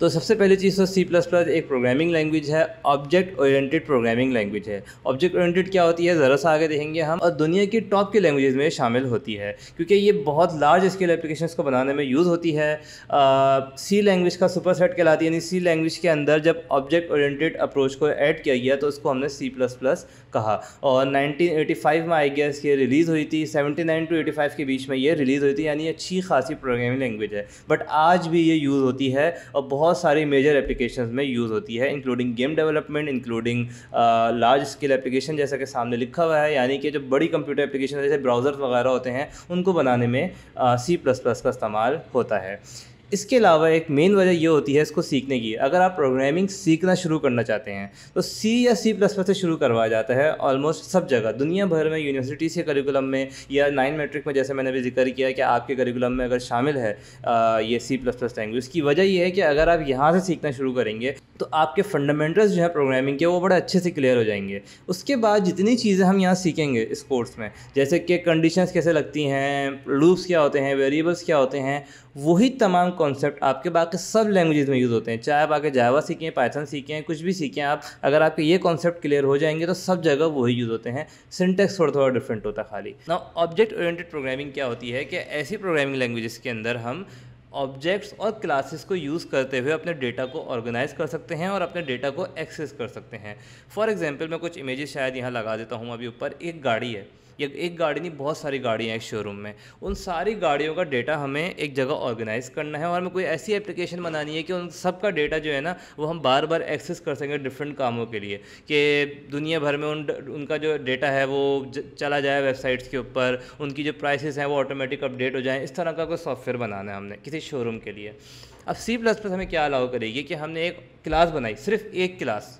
तो सबसे पहली चीज़ तो सी प्लस प्लस एक प्रोग्रामिंग लैंग्वेज है ऑब्जेक्ट ओरिएंटेड प्रोग्रामिंग लैंग्वेज है ऑब्जेक्ट ओरिएंटेड क्या होती है ज़रा सा आगे देखेंगे हम और दुनिया की टॉप की लैंग्वेज में शामिल होती है क्योंकि ये बहुत लार्ज स्केल एप्लीकेशन को बनाने में यूज़ होती है सी लैंग्वेज का सुपर सेट कहलाती है यानी सी लैंग्वेज के अंदर जब ऑब्जेक्ट ओरिएंटेड अप्रोच को ऐड किया गया तो उसको हमने सी प्लस प्लस कहा और फाइव में आई गेस ये रिलीज़ हुई थी नाइन टू फाइव के बीच में ये रिलीज़ हुई थी यानी अच्छी खासी प्रोग्रामिंग लैंग्वेज है बट आज भी ये यूज़ होती है और बहुत बहुत सारी मेजर एप्लीकेशन में यूज़ होती है including game development including large scale application जैसा कि सामने लिखा हुआ है यानी कि जो बड़ी कंप्यूटर एप्लीकेशन जैसे ब्राउज़र वगैरह होते हैं उनको बनाने में सी प्लस प्लस का इस्तेमाल होता है इसके अलावा एक मेन वजह ये होती है इसको सीखने की अगर आप प्रोग्रामिंग सीखना शुरू करना चाहते हैं तो सी या सी प्लस प्लस से शुरू करवाया जाता है ऑलमोस्ट सब जगह दुनिया भर में यूनिवर्सिटीज़ के करिकुलम में या नाइन मेट्रिक में जैसे मैंने भी जिक्र किया कि आपके करिकुलम में अगर शामिल है आ, ये सी प्लस प्लस लैंग्वेज की वजह यह है कि अगर आप यहाँ से सीखना शुरू करेंगे तो आपके फंडामेंटल्स जो है प्रोग्रामिंग के वो बड़े अच्छे से क्लियर हो जाएंगे उसके बाद जितनी चीज़ें हम यहाँ सीखेंगे इस कोर्स में जैसे कि कंडीशंस कैसे लगती हैं लूप्स क्या होते हैं वेरिएबल्स क्या होते हैं वही तमाम कॉन्सेप्ट आपके बाकी सब लैंग्वेजेस में यूज़ होते हैं चाहे आप आगे जावा सीखें पाइथन सीखें कुछ भी सीखें आप अगर आपके ये कॉन्सेप्ट क्लियर हो जाएंगे तो सब जगह वही यूज़ होते हैं सिंटेक्स थोड़ा थोड़ा डिफरेंट होता है खाली ना ऑब्जेक्ट ओरिएंटेड प्रोग्रामिंग क्या होती है कि ऐसी प्रोग्रामिंग लैंग्वेजेस के अंदर हम ऑब्जेक्ट्स और क्लासेस को यूज़ करते हुए अपने डेटा को ऑर्गेनाइज कर सकते हैं और अपने डेटा को एक्सेस कर सकते हैं फॉर एग्जांपल मैं कुछ इमेजेस शायद यहाँ लगा देता हूँ अभी ऊपर एक गाड़ी है या एक गाड़ी नहीं बहुत सारी गाड़ियाँ एक शोरूम में उन सारी गाड़ियों का डेटा हमें एक जगह ऑर्गेनाइज़ करना है और हमें कोई ऐसी एप्लीकेशन बनानी है कि उन सब का डेटा जो है ना वो हम बार बार एक्सेस कर सकें डिफरेंट कामों के लिए कि दुनिया भर में उन उनका जो डेटा है वो चला जाए वेबसाइट्स के ऊपर उनकी जो प्राइसेस हैं वो ऑटोमेटिक अपडेट हो जाएँ इस तरह का कोई सॉफ्टवेयर बनाना है हमने किसी शोरूम के लिए अब सी प्लस प्लस हमें क्या अलाउ करेगी कि हमने एक क्लास बनाई सिर्फ एक क्लास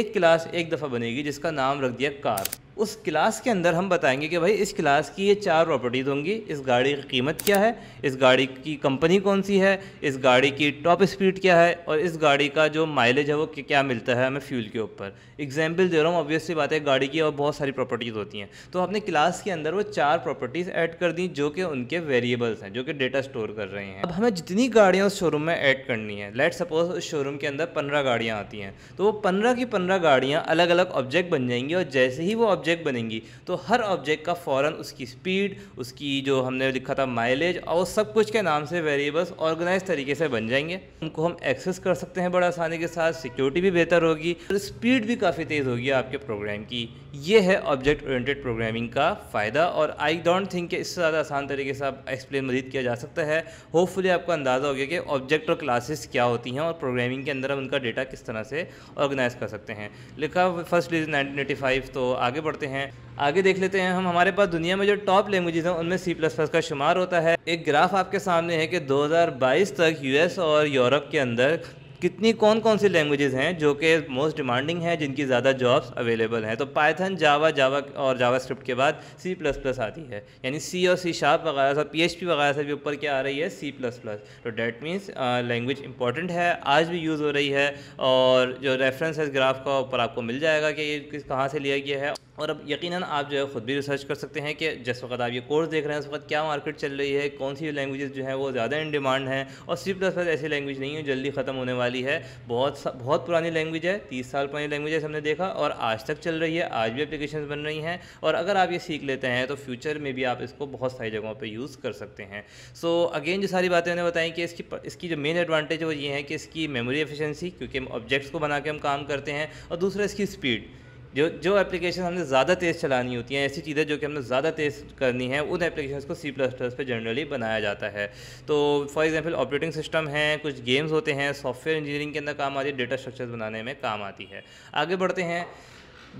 एक क्लास एक दफ़ा बनेगी जिसका नाम रख दिया कार उस क्लास के अंदर हम बताएंगे कि भाई इस क्लास की ये चार प्रॉपर्टीज़ होंगी इस गाड़ी की कीमत क्या है इस गाड़ी की कंपनी कौन सी है इस गाड़ी की टॉप स्पीड क्या है और इस गाड़ी का जो माइलेज है वो क्या मिलता है हमें फ्यूल के ऊपर एग्जाम्पल दे रहा हूँ ऑब्वियसली बात है गाड़ी की और बहुत सारी प्रॉपर्टीज़ होती हैं तो आपने क्लास के अंदर वो चार प्रॉपर्टीज़ ऐड कर दी जो कि उनके वेरिएबल्स हैं जो कि डेटा स्टोर कर रहे हैं अब हमें जितनी गाड़ियाँ उस शोरूम में ऐड करनी है लेट सपोज उस शोरूम के अंदर पंद्रह गाड़ियाँ आती हैं तो वो पंद्रह की पंद्रह गाड़ियाँ अलग अलग ऑब्जेक्ट बन जाएंगी और जैसे ही वो ऑब्जेक्ट ऑब्जेक्ट बनेंगी तो हर ऑब्जेक्ट का फ़ौर उसकी स्पीड उसकी जो हमने लिखा था माइलेज और सब कुछ के नाम से वेरिएबल्स ऑर्गेनाइज तरीके से बन जाएंगे उनको हम एक्सेस कर सकते हैं बड़ा आसानी के साथ सिक्योरिटी भी बेहतर होगी और स्पीड भी काफ़ी तेज़ होगी आपके प्रोग्राम की ये है ऑब्जेक्ट ओरिएंटेड प्रोग्रामिंग का फ़ायदा और आई डोंट थिंक कि इससे ज़्यादा आसान तरीके से आप एक्सप्लेन मजीद किया जा सकता है होपफुली आपको अंदाज़ा हो गया कि ऑब्जेक्ट और क्लासेस क्या होती हैं और प्रोग्रामिंग के अंदर हम उनका डेटा किस तरह से ऑर्गेनाइज कर सकते हैं लिखा first is nineteen eighty five तो आगे बढ़ते पड़ते हैं आगे देख लेते हैं हम हमारे पास दुनिया में जो टॉप लैंग्वेजेस हैं उनमें सी प्लस प्लस का शुमार होता है एक ग्राफ आपके सामने है कि 2022 तक यूएस और यूरोप के अंदर कितनी कौन कौन सी लैंग्वेजेस हैं जो कि मोस्ट डिमांडिंग हैं जिनकी ज़्यादा जॉब्स अवेलेबल हैं तो पाइथन जावा जावा और जावा स्क्रिप्ट के बाद सी प्लस प्लस आती है यानी सी और सी शार्प वगैरह सब पी एच पी वगैरह सब ऊपर क्या आ रही है सी प्लस प्लस तो डैट मीन्स लैंग्वेज इंपॉर्टेंट है आज भी यूज़ हो रही है और जो रेफरेंस है ग्राफ का ऊपर आपको मिल जाएगा कि ये किस कहाँ से लिया गया है और अब यकीनन आप जो है ख़ुद भी रिसर्च कर सकते हैं कि जिस वक्त आप ये कोर्स देख रहे हैं उस वक्त क्या मार्केट चल रही है कौन सी लैंग्वेजेस जो हैं वो ज़्यादा इन डिमांड हैं और सी प्लस प्लस ऐसी लैंग्वेज नहीं है जल्दी ख़त्म होने वाली है बहुत बहुत पुरानी लैंग्वेज है तीस साल पुरानी लैंग्वेज है हमने देखा और आज तक चल रही है आज भी एप्लीकेशन बन रही हैं और अगर आप ये सीख लेते हैं तो फ्यूचर में भी आप इसको बहुत सारी जगहों पर यूज़ कर सकते हैं सो अगेन जो सारी बातें मैंने बताई कि इसकी इसकी जो मेन एडवांटेज है वो ये है कि इसकी मेमोरी एफिशेंसी क्योंकि हम ऑब्जेक्ट्स को बना के हम काम करते हैं और दूसरा इसकी स्पीड जो जो एप्लीकेशन हमने ज़्यादा तेज़ चलानी होती हैं ऐसी चीज़ें जो कि हमने ज़्यादा तेज़ करनी है उन एप्लीकेशन को सी प्लस प्लस पर जनरली बनाया जाता है तो फॉर एग्ज़ाम्पल ऑपरेटिंग सिस्टम हैं कुछ गेम्स होते हैं सॉफ्टवेयर इंजीनियरिंग के अंदर काम आती है डेटा स्ट्रक्चर्स बनाने में काम आती है आगे बढ़ते हैं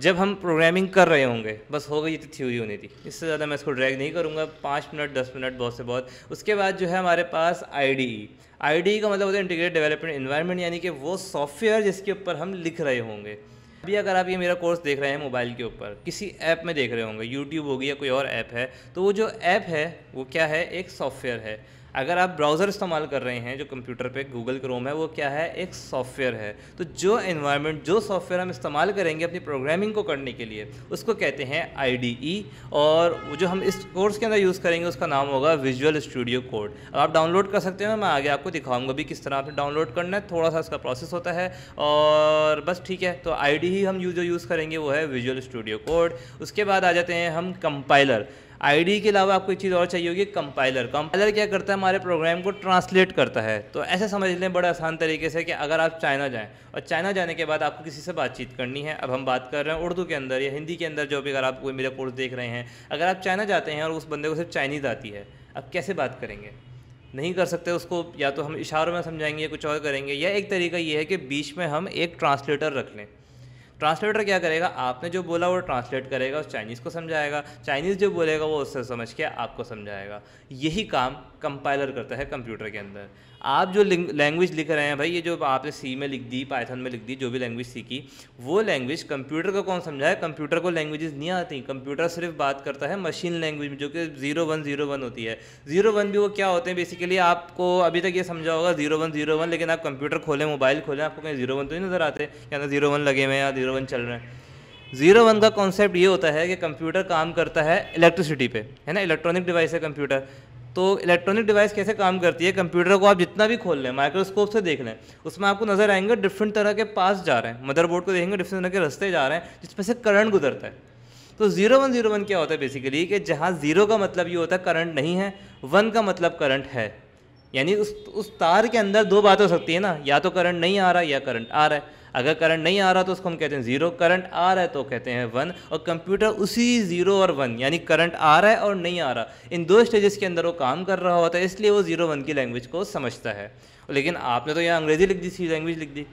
जब हम प्रोग्रामिंग कर रहे होंगे बस हो गई थी थ्योरी होनी थी इससे ज़्यादा मैं इसको ड्रैग नहीं करूँगा पाँच मिनट दस मिनट बहुत से बहुत उसके बाद जो है हमारे पास आई आई डी का मतलब होता है इंटीग्रेटेड डेवलपमेंट इन्वायरमेंट यानी कि वो सॉफ्टवेयर जिसके ऊपर हम लिख रहे होंगे अभी अगर आप ये मेरा कोर्स देख रहे हैं मोबाइल के ऊपर किसी ऐप में देख रहे होंगे यूट्यूब होगी या कोई और ऐप है तो वो जो ऐप है वो क्या है एक सॉफ्टवेयर है अगर आप ब्राउज़र इस्तेमाल कर रहे हैं जो कंप्यूटर पे गूगल क्रोम है वो क्या है एक सॉफ्टवेयर है तो जो इन्वायरमेंट जो सॉफ्टवेयर हम इस्तेमाल करेंगे अपनी प्रोग्रामिंग को करने के लिए उसको कहते हैं आई e और जो हम इस कोर्स के अंदर यूज़ करेंगे उसका नाम होगा विजुअल स्टूडियो कोड अब आप डाउनलोड कर सकते हो मैं आगे आपको दिखाऊंगा भी किस तरह आपने डाउनलोड करना है थोड़ा सा इसका प्रोसेस होता है और बस ठीक है तो आई ही e हम जो यूज़ करेंगे वो है विजुअल स्टूडियो कोड उसके बाद आ जाते हैं हम कंपाइलर आईडी के अलावा आपको एक चीज़ और चाहिए होगी कंपाइलर कंपाइलर क्या करता है हमारे प्रोग्राम को ट्रांसलेट करता है तो ऐसे समझ लें बड़े आसान तरीके से कि अगर आप चाइना जाएँ और चाइना जाने के बाद आपको किसी से बातचीत करनी है अब हम बात कर रहे हैं उर्दू के अंदर या हिंदी के अंदर जो भी अगर आप कोई मेरा कोर्स देख रहे हैं अगर आप चाइना जाते हैं और उस बंदे को सिर्फ चाइनीज़ आती है अब कैसे बात करेंगे नहीं कर सकते उसको या तो हम इशारों में समझाएंगे कुछ और करेंगे या एक तरीका ये है कि बीच में हम एक ट्रांसलेटर रख लें ट्रांसलेटर क्या करेगा आपने जो बोला वो ट्रांसलेट करेगा उस चाइनीज़ को समझाएगा चाइनीज़ जो बोलेगा वो उससे समझ के आपको समझाएगा यही काम कंपाइलर करता है कंप्यूटर के अंदर आप जो लैंग्वेज लिख रहे हैं भाई ये जो आपने सी में लिख दी पाइथन में लिख दी जो भी लैंग्वेज सीखी वो लैंग्वेज कंप्यूटर को कौन समझा है कंप्यूटर को लैंग्वेजेस नहीं आती कंप्यूटर सिर्फ बात करता है मशीन लैंग्वेज में जो कि जीरो वन जीरो वन होती है जीरो वन भी वो क्या होते हैं बेसिकली आपको अभी तक ये समझा होगा जीरो वन जीरो वन लेकिन आप कंप्यूटर खोलें मोबाइल खोलें आपको कहीं जीरो वन तो नहीं नज़र आते क्या ना जीरो वन लगे हुए हैं या जीरो वन चल रहे हैं जीरो वन का कॉन्सेप्ट ये होता है कि कंप्यूटर काम करता है इलेक्ट्रिसिटी पे है ना इलेक्ट्रॉनिक डिवाइस है कंप्यूटर तो इलेक्ट्रॉनिक डिवाइस कैसे काम करती है कंप्यूटर को आप जितना भी खोल लें माइक्रोस्कोप से देख लें उसमें आपको नज़र आएंगे डिफरेंट तरह के पास जा रहे हैं मदरबोर्ड को देखेंगे डिफरेंट तरह के रस्ते जा रहे हैं जिसमें से करंट गुजरता है तो जीरो वन जीरो वन क्या होता है बेसिकली कि जहाँ ज़ीरो का मतलब ये होता है करंट नहीं है वन का मतलब करंट है यानी उस उस तार के अंदर दो बातें हो सकती है ना या तो करंट नहीं आ रहा या करंट आ रहा है अगर करंट नहीं आ रहा तो उसको हम कहते हैं ज़ीरो करंट आ रहा है तो कहते हैं वन और कंप्यूटर उसी ज़ीरो और वन यानी करंट आ रहा है और नहीं आ रहा इन दो स्टेजेस के अंदर वो काम कर रहा होता है इसलिए वो ज़ीरो वन की लैंग्वेज को समझता है लेकिन आपने तो यहाँ अंग्रेज़ी लिख दी सी लैंग्वेज लिख दी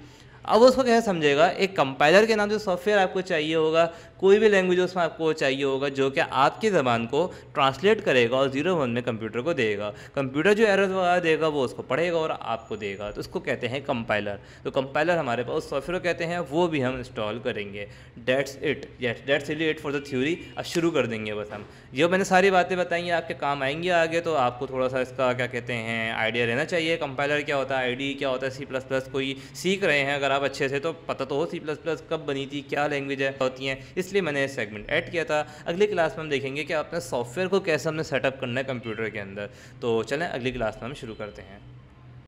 अब उसको कैसे समझेगा एक कंपाइलर के नाम से सॉफ्टवेयर आपको चाहिए होगा कोई भी लैंग्वेज उसमें आपको चाहिए होगा जो कि आपकी ज़बान को ट्रांसलेट करेगा और जीरो वन में कंप्यूटर को देगा कंप्यूटर जो एरर वगैरह देगा वो उसको पढ़ेगा और आपको देगा तो उसको कहते हैं कंपाइलर तो कंपाइलर हमारे पास सॉफ्टवेयर कहते हैं वो भी हम इंस्टॉल करेंगे डेट्स इट येट डेट्स इली इट फॉर द थ्योरी अब शुरू कर देंगे बस हम जो मैंने सारी बातें बताई हैं आपके काम आएंगे आगे तो आपको थोड़ा सा इसका क्या कहते हैं आइडिया रहना चाहिए कंपाइलर क्या होता है आई क्या होता है सी प्लस प्लस कोई सीख रहे हैं अगर आप अच्छे से तो पता तो हो सी प्लस प्लस कब बनी थी क्या लैंग्वेज है होती हैं इस इसलिए मैंने ये सेगमेंट ऐड किया था अगली क्लास में हम देखेंगे कि अपने सॉफ्टवेयर को कैसे हमने सेटअप करना है कंप्यूटर के अंदर तो चलें अगली क्लास में हम शुरू करते हैं